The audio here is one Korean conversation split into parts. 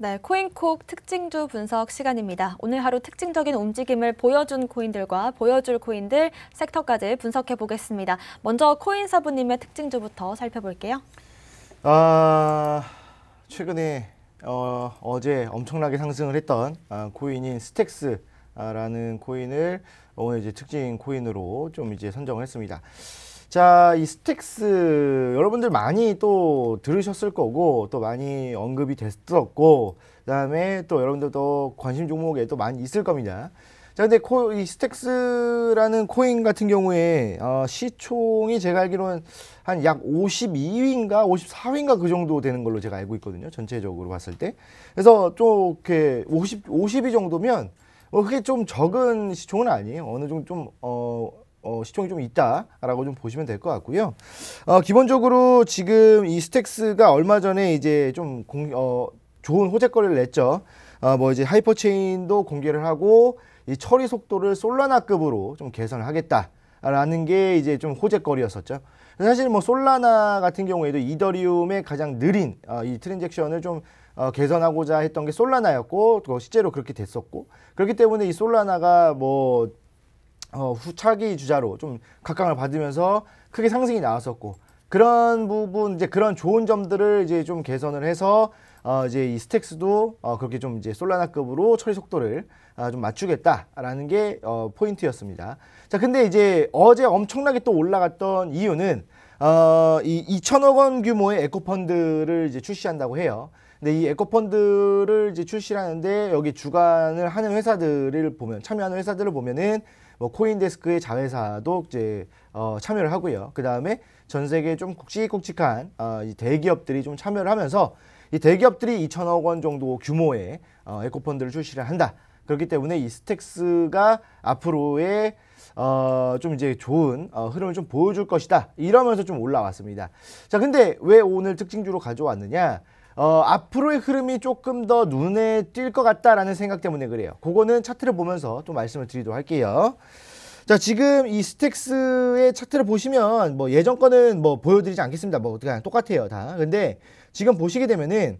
네, 코인콕 특징주 분석 시간입니다. 오늘 하루 특징적인 움직임을 보여준 코인들과 보여줄 코인들 섹터까지 분석해 보겠습니다. 먼저 코인 사부님의 특징주부터 살펴볼게요. 아, 최근에 어, 어제 엄청나게 상승을 했던 아, 코인인 스택스라는 코인을 오늘 이제 특징 코인으로 좀 이제 선정을 했습니다. 자, 이 스틱스 여러분들 많이 또 들으셨을 거고 또 많이 언급이 됐었고 그다음에 또 여러분들도 관심 종목에 또 많이 있을 겁니다. 자, 근데 코, 이 스택스라는 코인 같은 경우에 어, 시총이 제가 알기로는 한 약 52위인가 54위인가 그 정도 되는 걸로 제가 알고 있거든요. 전체적으로 봤을 때. 그래서 좀 이렇게 50, 50위 정도면 뭐 그게 좀 적은 시총은 아니에요. 어느 정도 좀, 어, 어, 시총이 좀 있다라고 좀 보시면 될 것 같고요. 어, 기본적으로 지금 이 스택스가 얼마 전에 이제 좀 공, 어, 좋은 호재거리를 냈죠. 어, 뭐 이제 하이퍼체인도 공개를 하고 이 처리 속도를 솔라나급으로 좀 개선을 하겠다라는 게 이제 좀 호재거리였었죠. 사실 뭐 솔라나 같은 경우에도 이더리움의 가장 느린 어, 이 트랜잭션을 좀 어, 개선하고자 했던 게 솔라나였고 또 실제로 그렇게 됐었고 그렇기 때문에 이 솔라나가 뭐 어, 후차기 주자로 좀 각광을 받으면서 크게 상승이 나왔었고 그런 부분 이제 그런 좋은 점들을 이제 좀 개선을 해서 어, 이제 이 스택스도 어, 그렇게 좀 이제 솔라나급으로 처리 속도를 아, 좀 맞추겠다라는 게 어, 포인트였습니다. 자, 근데 이제 어제 엄청나게 또 올라갔던 이유는 어, 이 2천억 원 규모의 에코펀드를 이제 출시한다고 해요. 근데 이 에코펀드를 이제 출시하는데 여기 주관을 하는 회사들을 보면 참여하는 회사들을 보면은 뭐 코인데스크의 자회사도 이제 어, 참여를 하고요. 그 다음에 전 세계 좀 굵직굵직한 어, 이 대기업들이 좀 참여를 하면서 이 대기업들이 2천억 원 정도 규모의 어, 에코펀드를 출시를 한다. 그렇기 때문에 이 스택스가 앞으로의 어, 좀 이제 좋은 어, 흐름을 좀 보여줄 것이다. 이러면서 좀 올라왔습니다. 자, 근데 왜 오늘 특징주로 가져왔느냐? 어, 앞으로의 흐름이 조금 더 눈에 띌 것 같다라는 생각 때문에 그래요. 그거는 차트를 보면서 또 말씀을 드리도록 할게요. 자, 지금 이 스택스의 차트를 보시면 뭐 예전 거는 뭐 보여드리지 않겠습니다. 뭐 그냥 똑같아요. 다. 근데 지금 보시게 되면은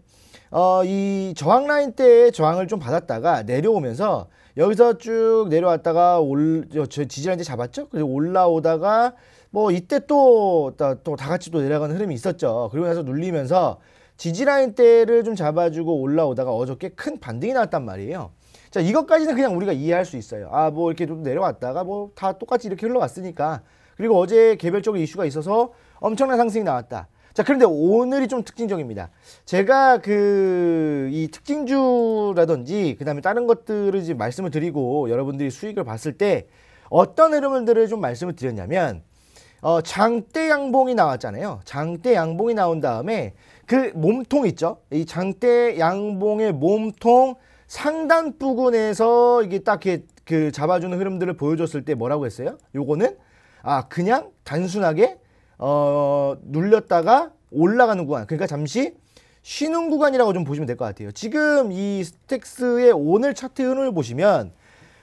어, 이 저항 라인 때에 저항을 좀 받았다가 내려오면서 여기서 쭉 내려왔다가 올, 저 지지라인 때 잡았죠? 그리고 올라오다가 뭐 이때 또, 또, 또 다 같이 또 내려가는 흐름이 있었죠. 그리고 나서 눌리면서 지지라인 때를 좀 잡아주고 올라오다가 어저께 큰 반등이 나왔단 말이에요. 자, 이것까지는 그냥 우리가 이해할 수 있어요. 아, 뭐 이렇게 좀 내려왔다가 뭐 다 똑같이 이렇게 흘러왔으니까. 그리고 어제 개별적인 이슈가 있어서 엄청난 상승이 나왔다. 자, 그런데 오늘이 좀 특징적입니다. 제가 그 이 특징주라든지 그다음에 다른 것들을 지금 말씀을 드리고 여러분들이 수익을 봤을 때 어떤 흐름들을 좀 말씀을 드렸냐면 어, 장대 양봉이 나왔잖아요. 장대 양봉이 나온 다음에 그 몸통 있죠? 이 장대 양봉의 몸통 상단 부분에서 이게 딱이그 잡아주는 흐름들을 보여줬을 때 뭐라고 했어요? 요거는 아 그냥 단순하게 어 눌렸다가 올라가는 구간 그러니까 잠시 쉬는 구간이라고 좀 보시면 될 것 같아요 지금 이 스택스의 오늘 차트 흐름을 보시면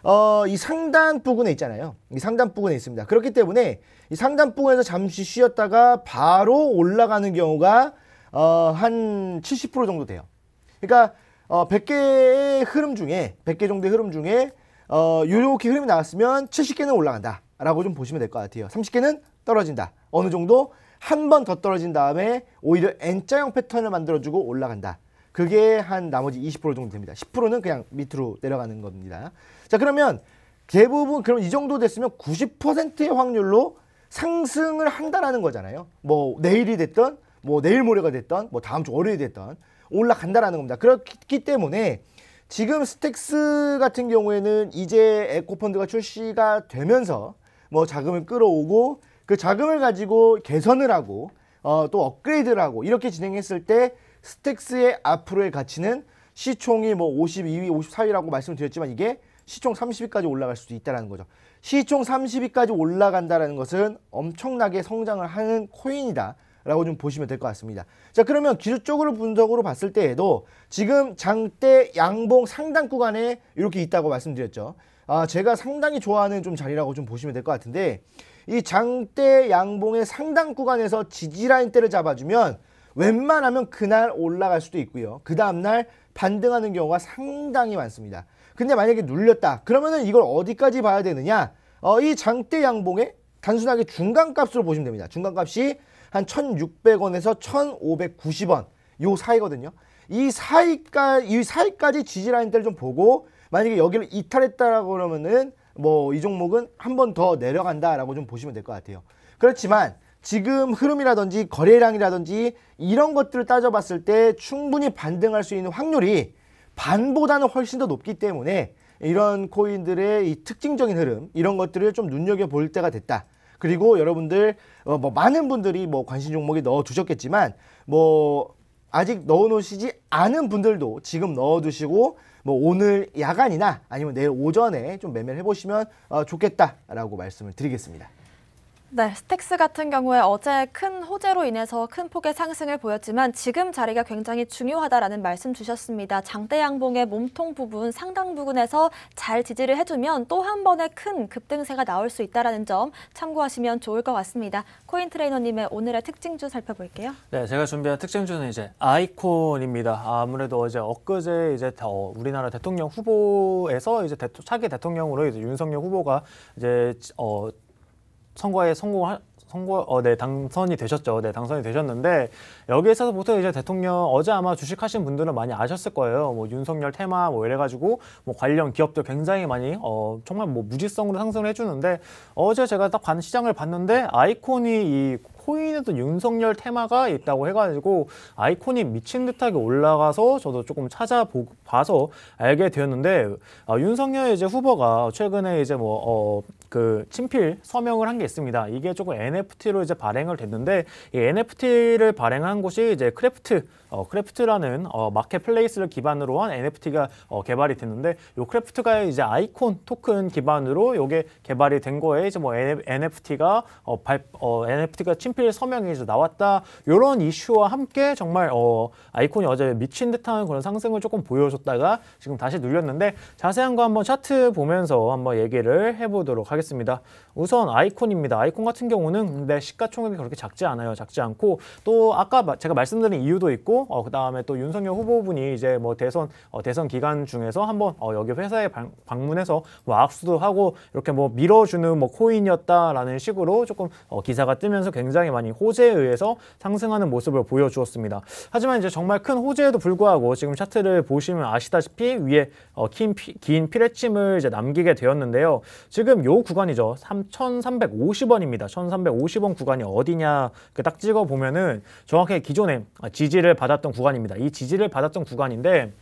어, 이 상단 부분에 있잖아요. 이 상단 부분에 있습니다. 그렇기 때문에 이 상단 부분에서 잠시 쉬었다가 바로 올라가는 경우가 어, 한 70% 정도 돼요. 그러니까 어, 100개의 흐름 중에 100개 정도의 흐름 중에 어, 요렇게 흐름이 나왔으면 70개는 올라간다 라고 좀 보시면 될 것 같아요 30개는 떨어진다 어느 정도 한 번 더 떨어진 다음에 오히려 N자형 패턴을 만들어주고 올라간다 그게 한 나머지 20% 정도 됩니다 10%는 그냥 밑으로 내려가는 겁니다 자 그러면 대부분 그럼 이 정도 됐으면 90%의 확률로 상승을 한다라는 거잖아요 뭐 내일이 됐던 뭐 내일 모레가 됐던 뭐 다음 주 월요일이 됐던 올라간다라는 겁니다. 그렇기 때문에 지금 스택스 같은 경우에는 이제 에코펀드가 출시가 되면서 뭐 자금을 끌어오고 그 자금을 가지고 개선을 하고 어, 또 업그레이드를 하고 이렇게 진행했을 때 스택스의 앞으로의 가치는 시총이 뭐 52위, 54위라고 말씀드렸지만 이게 시총 30위까지 올라갈 수도 있다는 거죠. 시총 30위까지 올라간다는 것은 엄청나게 성장을 하는 코인이다. 라고 좀 보시면 될 것 같습니다. 자 그러면 기술적으로 분석으로 봤을 때에도 지금 장대 양봉 상단 구간에 이렇게 있다고 말씀드렸죠. 아 제가 상당히 좋아하는 좀 자리라고 좀 보시면 될 것 같은데 이 장대 양봉의 상단 구간에서 지지라인대를 잡아주면 웬만하면 그날 올라갈 수도 있고요. 그 다음날 반등하는 경우가 상당히 많습니다. 근데 만약에 눌렸다 그러면은 이걸 어디까지 봐야 되느냐 어, 이 장대 양봉의 단순하게 중간값으로 보시면 됩니다. 중간값이 한 1,600원에서 1,590원 요 사이거든요. 이 사이까지 이 사이까지 지지 라인들좀 보고 만약에 여기를 이탈했다라고 그러면은 뭐 이 종목은 한 번 더 내려간다라고 좀 보시면 될 것 같아요. 그렇지만 지금 흐름이라든지 거래량이라든지 이런 것들을 따져봤을 때 충분히 반등할 수 있는 확률이 반보다는 훨씬 더 높기 때문에 이런 코인들의 이 특징적인 흐름 이런 것들을 좀 눈여겨볼 때가 됐다. 그리고 여러분들 어, 뭐 많은 분들이 뭐 관심 종목에 넣어 두셨겠지만 뭐 아직 넣어 놓으시지 않은 분들도 지금 넣어 두시고 뭐 오늘 야간이나 아니면 내일 오전에 좀 매매를 해 보시면 어, 좋겠다라고 말씀을 드리겠습니다. 네, 스택스 같은 경우에 어제 큰 호재로 인해서 큰 폭의 상승을 보였지만 지금 자리가 굉장히 중요하다라는 말씀 주셨습니다. 장대 양봉의 몸통 부분 상당 부분에서 잘 지지를 해주면 또 한 번의 큰 급등세가 나올 수 있다는 점 참고하시면 좋을 것 같습니다. 코인 트레이너님의 오늘의 특징주 살펴볼게요. 네, 제가 준비한 특징주는 이제 아이콘입니다. 아무래도 어제 엊그제 이제 우리나라 대통령 후보에서 이제 대, 차기 대통령으로 이제 윤석열 후보가 이제 어 선거에 성공할 선거 어네 당선이 되셨죠. 네 당선이 되셨는데 여기에 있어서 보통 이제 대통령 어제 아마 주식하신 분들은 많이 아셨을 거예요. 뭐 윤석열 테마 뭐 이래가지고 뭐 관련 기업들 굉장히 많이 어 정말 뭐 무지성으로 상승을 해주는데 어제 제가 딱반 시장을 봤는데 아이콘이 이 코인에도 윤석열 테마가 있다고 해가지고 아이콘이 미친 듯하게 올라가서 저도 조금 찾아봐서 알게 되었는데 어, 윤석열 이제 후보가 최근에 이제 뭐 어, 그 친필 서명을 한 게 있습니다. 이게 조금 NFT로 이제 발행을 됐는데 이 NFT를 발행한 곳이 이제 크래프트 어, 크래프트라는 어, 마켓플레이스를 기반으로 한 NFT가 어, 개발이 됐는데 요 크래프트가 이제 아이콘 토큰 기반으로 요게 개발이 된 거에 이제 뭐 NFT가 어, 발, 어, NFT가 친 친필 서명해서 나왔다. 이런 이슈와 함께 정말 어, 아이콘이 어제 미친 듯한 그런 상승을 조금 보여줬다가 지금 다시 눌렸는데 자세한 거 한번 차트 보면서 한번 얘기를 해보도록 하겠습니다. 우선 아이콘입니다. 아이콘 같은 경우는 근데 시가총액이 그렇게 작지 않아요. 작지 않고 또 아까 제가 말씀드린 이유도 있고 어, 그다음에 또 윤석열 후보분이 이제 뭐 대선 어, 대선 기간 중에서 한번 어, 여기 회사에 방, 방문해서 뭐 악수도 하고 이렇게 뭐 밀어주는 뭐 코인이었다라는 식으로 조금 어, 기사가 뜨면서 굉장히 상당히 많이 호재에 의해서 상승하는 모습을 보여주었습니다. 하지만 이제 정말 큰 호재에도 불구하고 지금 차트를 보시면 아시다시피 위에 어, 긴, 피, 긴 피레침을 이제 남기게 되었는데요. 지금 요 구간이죠. 3,350원입니다. 1,350원 구간이 어디냐 딱 찍어 보면은 정확히 기존에 지지를 받았던 구간입니다. 이 지지를 받았던 구간인데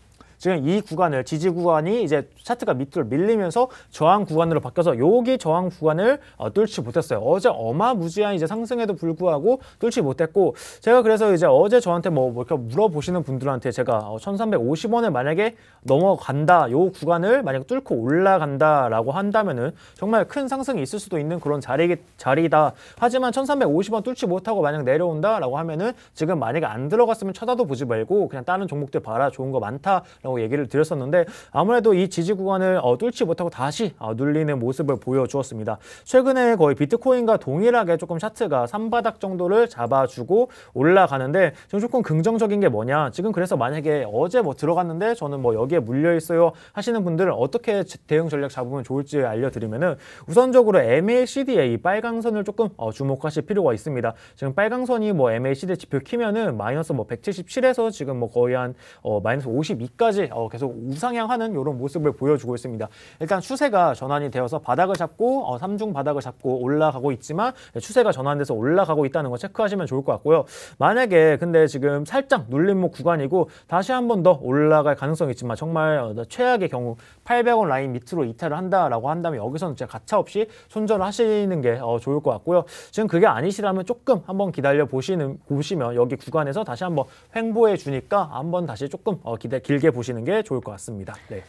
지금 이 구간을 지지 구간이 이제 차트가 밑으로 밀리면서 저항 구간으로 바뀌어서 여기 저항 구간을 어, 뚫지 못했어요. 어제 어마무지한 이제 상승에도 불구하고 뚫지 못했고 제가 그래서 이제 어제 저한테 뭐, 뭐 이렇게 물어보시는 분들한테 제가 어, 1,350원에 만약에 넘어간다 요 구간을 만약 뚫고 올라간다라고 한다면은 정말 큰 상승이 있을 수도 있는 그런 자리 자리다. 하지만 1,350원 뚫지 못하고 만약 내려온다라고 하면은 지금 만약에 안 들어갔으면 쳐다도 보지 말고 그냥 다른 종목들 봐라 좋은 거 많다라고. 라고 얘기를 드렸었는데 아무래도 이 지지 구간을 어, 뚫지 못하고 다시 어, 눌리는 모습을 보여주었습니다. 최근에 거의 비트코인과 동일하게 조금 차트가 3바닥 정도를 잡아주고 올라가는데 지금 조금 긍정적인 게 뭐냐 지금 그래서 만약에 어제 뭐 들어갔는데 저는 뭐 여기에 물려 있어요 하시는 분들은 어떻게 대응 전략 잡으면 좋을지 알려드리면은 우선적으로 MACD의 이 빨강 선을 조금 어, 주목하실 필요가 있습니다. 지금 빨강 선이 뭐 MACD 지표 키면은 마이너스 뭐 177에서 지금 뭐 거의 한 어, 마이너스 52까지 어, 계속 우상향하는 이런 모습을 보여주고 있습니다. 일단 추세가 전환이 되어서 바닥을 잡고 어, 3중 바닥을 잡고 올라가고 있지만 추세가 전환돼서 올라가고 있다는 거 체크하시면 좋을 것 같고요. 만약에 근데 지금 살짝 눌림목 구간이고 다시 한 번 더 올라갈 가능성이 있지만 정말 어, 최악의 경우 800원 라인 밑으로 이탈을 한다라고 한다면 여기서는 진짜 가차없이 손절을 하시는 게 어, 좋을 것 같고요. 지금 그게 아니시라면 조금 한번 기다려 보시는 보시면 여기 구간에서 다시 한번 횡보해 주니까 한번 다시 조금 어, 기대 길게 보시 보시는 게 좋을 것 같습니다. 네.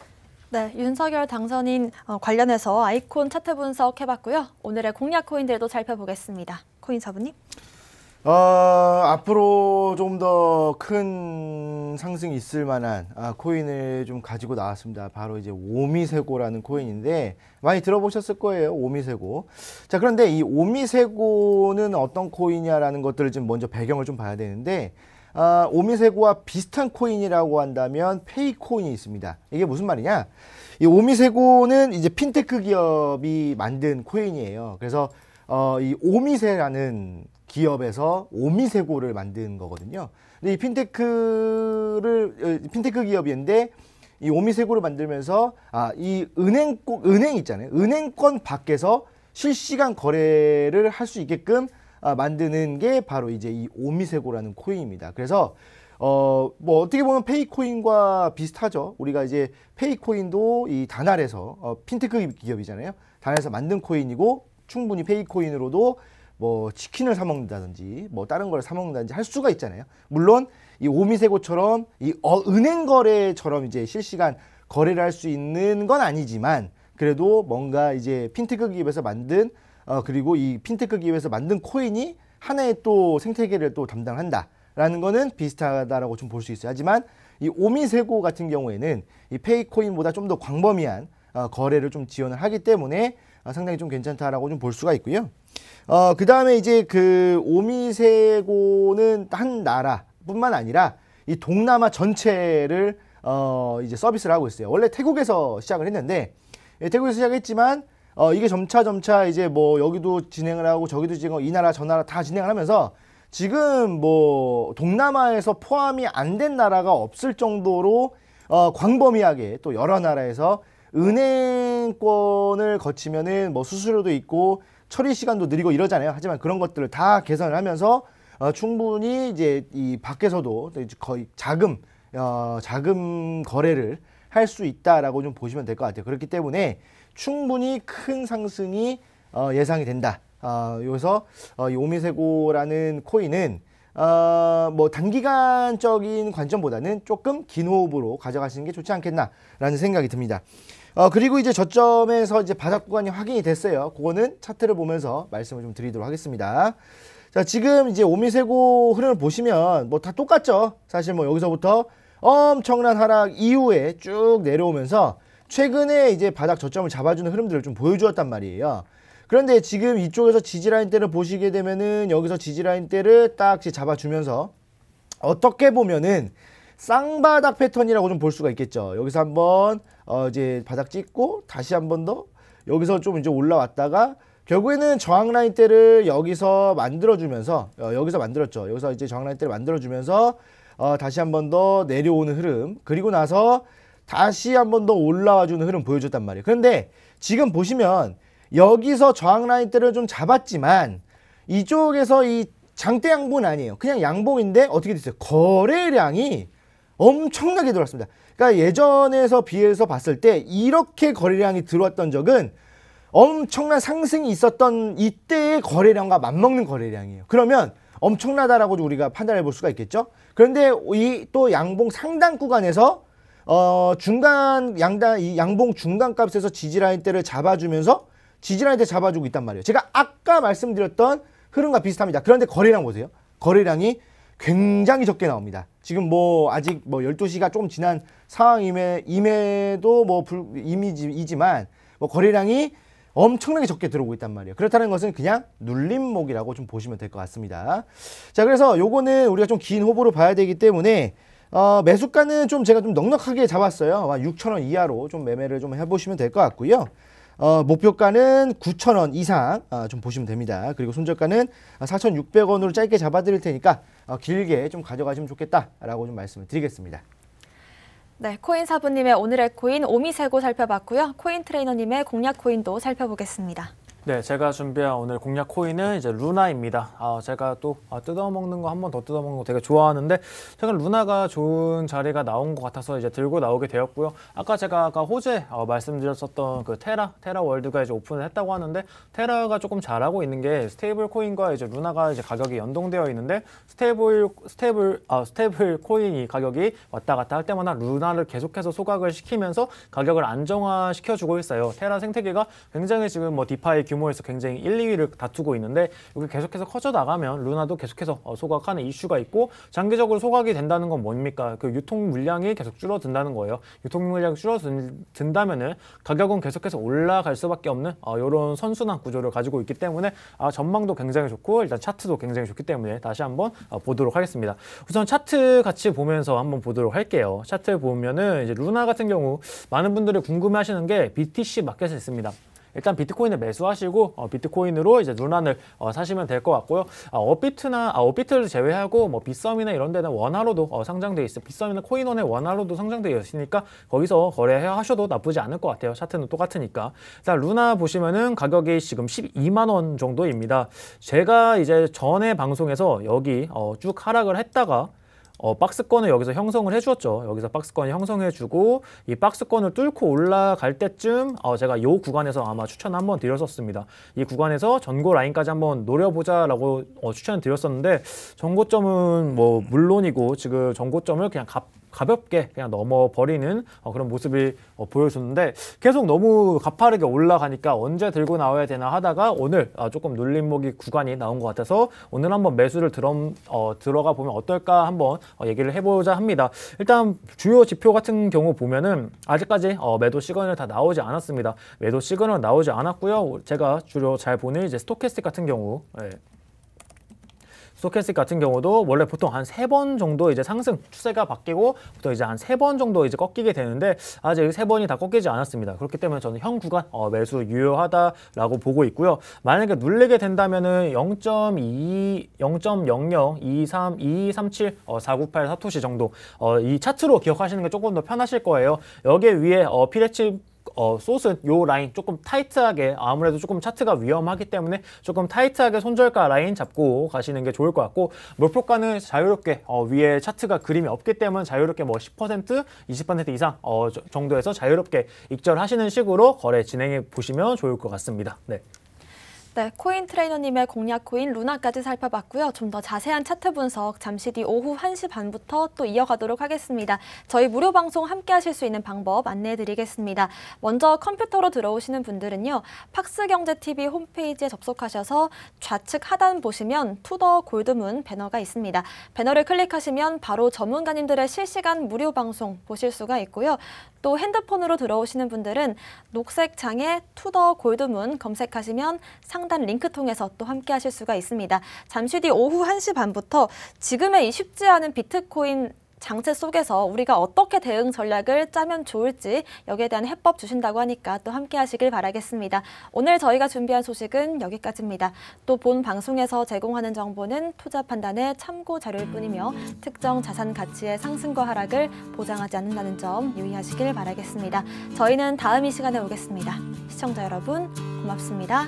네, 윤석열 당선인 어, 관련해서 아이콘 차트 분석해봤고요. 오늘의 공략 코인들도 살펴보겠습니다. 코인 사부님. 어, 앞으로 좀 더 큰 상승이 있을 만한 아, 코인을 좀 가지고 나왔습니다. 바로 이제 오미세고라는 코인인데 많이 들어보셨을 거예요. 오미세고. 자, 그런데 이 오미세고는 어떤 코인이냐라는 것들을 지금 먼저 배경을 좀 봐야 되는데 아, 오미세고와 비슷한 코인이라고 한다면 페이코인이 있습니다. 이게 무슨 말이냐? 이 오미세고는 이제 핀테크 기업이 만든 코인이에요. 그래서 어, 이 오미세라는 기업에서 오미세고를 만든 거거든요. 근데 이 핀테크를 어, 핀테크 기업인데 이 오미세고를 만들면서 아, 이 은행 은행 있잖아요. 은행권 밖에서 실시간 거래를 할 수 있게끔 아, 만드는 게 바로 이제 이 오미세고라는 코인입니다. 그래서 어, 뭐 어떻게 보면 페이코인과 비슷하죠. 우리가 이제 페이코인도 이 단알에서 어, 핀테크 기업이잖아요. 단알에서 만든 코인이고 충분히 페이코인으로도 뭐 치킨을 사 먹는다든지 뭐 다른 걸 사 먹는다든지 할 수가 있잖아요. 물론 이 오미세고처럼 이 어, 은행 거래처럼 이제 실시간 거래를 할 수 있는 건 아니지만 그래도 뭔가 이제 핀테크 기업에서 만든 어, 그리고 이 핀테크 기업에서 만든 코인이 하나의 또 생태계를 또 담당한다라는 거는 비슷하다라고 좀 볼 수 있어요. 하지만 이 오미세고 같은 경우에는 이 페이코인보다 좀 더 광범위한 어, 거래를 좀 지원을 하기 때문에 어, 상당히 좀 괜찮다라고 좀 볼 수가 있고요. 어, 그 다음에 이제 그 오미세고는 한 나라뿐만 아니라 이 동남아 전체를 어, 이제 서비스를 하고 있어요. 원래 태국에서 시작을 했는데 예, 태국에서 시작했지만 어, 이게 점차 점차 이제 뭐 여기도 진행을 하고 저기도 진행하고 이 나라 저 나라 다 진행을 하면서 지금 뭐 동남아에서 포함이 안 된 나라가 없을 정도로 어, 광범위하게 또 여러 나라에서 은행권을 거치면은 뭐 수수료도 있고 처리 시간도 느리고 이러잖아요. 하지만 그런 것들을 다 개선을 하면서 어, 충분히 이제 이 밖에서도 이제 거의 자금 어, 자금 거래를 할 수 있다라고 좀 보시면 될 것 같아요. 그렇기 때문에 충분히 큰 상승이 어, 예상이 된다. 어, 여서 어, 이 오미세고라는 코인은 어, 뭐 단기간적인 관점보다는 조금 긴 호흡으로 가져가시는 게 좋지 않겠나라는 생각이 듭니다. 어, 그리고 이제 저점에서 이제 바닥 구간이 확인이 됐어요. 그거는 차트를 보면서 말씀을 좀 드리도록 하겠습니다. 자, 지금 이제 오미세고 흐름을 보시면 뭐 다 똑같죠. 사실 뭐 여기서부터 엄청난 하락 이후에 쭉 내려오면서 최근에 이제 바닥 저점을 잡아주는 흐름들을 좀 보여주었단 말이에요. 그런데 지금 이쪽에서 지지라인대를 보시게 되면은 여기서 지지라인대를 딱 잡아주면서 어떻게 보면은 쌍바닥 패턴이라고 좀 볼 수가 있겠죠. 여기서 한번 어 이제 바닥 찍고 다시 한번 더 여기서 좀 이제 올라왔다가 결국에는 저항 라인대를 여기서 만들어주면서 어 여기서 만들었죠. 여기서 이제 저항 라인대를 만들어주면서 어 다시 한번 더 내려오는 흐름 그리고 나서 다시 한 번 더 올라와 주는 흐름 보여줬단 말이에요. 그런데 지금 보시면 여기서 저항 라인대를 좀 잡았지만 이쪽에서 이 장대 양봉은 아니에요. 그냥 양봉인데 어떻게 됐어요? 거래량이 엄청나게 들어왔습니다. 그러니까 예전에서 비해서 봤을 때 이렇게 거래량이 들어왔던 적은 엄청난 상승이 있었던 이때의 거래량과 맞먹는 거래량이에요. 그러면 엄청나다라고 우리가 판단해 볼 수가 있겠죠. 그런데 이 또 양봉 상단 구간에서 어, 중간 양당 이 양봉 중간 값에서 지지라인 때를 잡아주면서 지지라인 때 잡아주고 있단 말이에요. 제가 아까 말씀드렸던 흐름과 비슷합니다. 그런데 거래량 보세요. 거래량이 굉장히 적게 나옵니다. 지금 뭐 아직 뭐 12시가 조금 지난 상황임에 임에도 뭐 불, 이미지이지만 뭐 거래량이 엄청나게 적게 들어오고 있단 말이에요. 그렇다는 것은 그냥 눌림목이라고 좀 보시면 될 것 같습니다. 자, 그래서 요거는 우리가 좀 긴 호보로 봐야 되기 때문에 어, 매수가는 좀 제가 좀 넉넉하게 잡았어요. 6천원 이하로 좀 매매를 좀 해보시면 될 것 같고요. 어, 목표가는 9,000원 이상 어, 좀 보시면 됩니다. 그리고 손절가는 4,600원으로 짧게 잡아드릴 테니까 어, 길게 좀 가져가시면 좋겠다라고 좀 말씀을 드리겠습니다. 네, 코인 사부님의 오늘의 코인 오미 세고 살펴봤고요. 코인 트레이너님의 공략 코인도 살펴보겠습니다. 네, 제가 준비한 오늘 공략 코인은 이제 루나입니다. 아, 제가 또 아, 뜯어먹는 거 한 번 더 뜯어먹는 거 되게 좋아하는데 최근 루나가 좋은 자리가 나온 것 같아서 이제 들고 나오게 되었고요. 아까 제가 아까 호재 어, 말씀드렸었던 그 테라, 테라 월드가 이제 오픈을 했다고 하는데 테라가 조금 잘하고 있는 게 스테이블 코인과 이제 루나가 이제 가격이 연동되어 있는데 스테이블 스테이블 아, 스테이블 코인이 가격이 왔다 갔다 할 때마다 루나를 계속해서 소각을 시키면서 가격을 안정화 시켜주고 있어요. 테라 생태계가 굉장히 지금 뭐 디파이 규 규모에서 굉장히 1, 2위를 다투고 있는데 여기 계속해서 커져 나가면 루나도 계속해서 어, 소각하는 이슈가 있고 장기적으로 소각이 된다는 건 뭡니까? 그 유통 물량이 계속 줄어든다는 거예요. 유통 물량이 줄어든다면은 가격은 계속해서 올라갈 수밖에 없는 이런 어, 선순환 구조를 가지고 있기 때문에 아, 전망도 굉장히 좋고 일단 차트도 굉장히 좋기 때문에 다시 한번 어, 보도록 하겠습니다. 우선 차트 같이 보면서 한번 보도록 할게요. 차트 보면은 이제 루나 같은 경우 많은 분들이 궁금해하시는 게 BTC 마켓에 있습니다. 일단 비트코인을 매수하시고 어, 비트코인으로 이제 루나을 어, 사시면 될 것 같고요. 아, 업비트나 아, 업비트를 제외하고 뭐 비썸이나 이런 데는 원화로도 어, 상장되어 있어. 요 비썸이나 코인원의 원화로도 상장되어 있으니까 거기서 거래하셔도 나쁘지 않을 것 같아요. 차트는 똑같으니까. 일단 루나 보시면은 가격이 지금 12만 원 정도입니다. 제가 이제 전에 방송에서 여기 어, 쭉 하락을 했다가 어, 박스권을 여기서 형성을 해주었죠. 여기서 박스권을 형성해주고 이 박스권을 뚫고 올라갈 때쯤 어, 제가 이 구간에서 아마 추천 한번 드렸었습니다. 이 구간에서 전고 라인까지 한번 노려보자라고 어, 추천을 드렸었는데 전고점은 뭐 물론이고 지금 전고점을 그냥 갑 가볍게 그냥 넘어버리는 어, 그런 모습이 어, 보여줬는데 계속 너무 가파르게 올라가니까 언제 들고 나와야 되나 하다가 오늘 아, 조금 눌림목이 구간이 나온 것 같아서 오늘 한번 매수를 들어, 어, 들어가 보면 어떨까 한번 어, 얘기를 해보자 합니다. 일단 주요 지표 같은 경우 보면은 아직까지 어, 매도 시그널 다 나오지 않았습니다. 매도 시그널 나오지 않았고요. 제가 주로 잘 보는 이제 스토캐스틱 같은 경우 예. 스토캐스틱 같은 경우도 원래 보통 한 세 번 정도 이제 상승 추세가 바뀌고 또 이제 한 세 번 정도 이제 꺾이게 되는데 아직 세 번이 다 꺾이지 않았습니다. 그렇기 때문에 저는 현 구간 어, 매수 유효하다라고 보고 있고요. 만약에 눌리게 된다면은 0.22, 0.00, 23, 2 3 7 498 사토시 정도 어, 이 차트로 기억하시는 게 조금 더 편하실 거예요. 여기 위에 어, 피레치 어, 소스 요 라인 조금 타이트하게 아무래도 조금 차트가 위험하기 때문에 조금 타이트하게 손절가 라인 잡고 가시는 게 좋을 것 같고 몰폭가는 자유롭게 어, 위에 차트가 그림이 없기 때문에 자유롭게 뭐 10% 20% 이상 어, 정도에서 자유롭게 익절하시는 식으로 거래 진행해 보시면 좋을 것 같습니다. 네. 네, 코인 트레이너님의 공략 코인 루나까지 살펴봤고요. 좀 더 자세한 차트 분석 잠시 뒤 오후 1시 반부터 또 이어가도록 하겠습니다. 저희 무료 방송 함께 하실 수 있는 방법 안내해 드리겠습니다. 먼저 컴퓨터로 들어오시는 분들은요. 팍스경제TV 홈페이지에 접속하셔서 좌측 하단 보시면 투더 골드문 배너가 있습니다. 배너를 클릭하시면 바로 전문가님들의 실시간 무료 방송 보실 수가 있고요. 또 핸드폰으로 들어오시는 분들은 녹색 창에 투더 골드문 검색하시면 상단 링크 통해서 또 함께 하실 수가 있습니다. 잠시 뒤 오후 1시 반부터 지금의 이 쉽지 않은 비트코인 장치 속에서 우리가 어떻게 대응 전략을 짜면 좋을지 여기에 대한 해법 주신다고 하니까 또 함께 하시길 바라겠습니다. 오늘 저희가 준비한 소식은 여기까지입니다. 또 본 방송에서 제공하는 정보는 투자 판단의 참고 자료일 뿐이며 특정 자산 가치의 상승과 하락을 보장하지 않는다는 점 유의하시길 바라겠습니다. 저희는 다음 이 시간에 오겠습니다. 시청자 여러분 고맙습니다.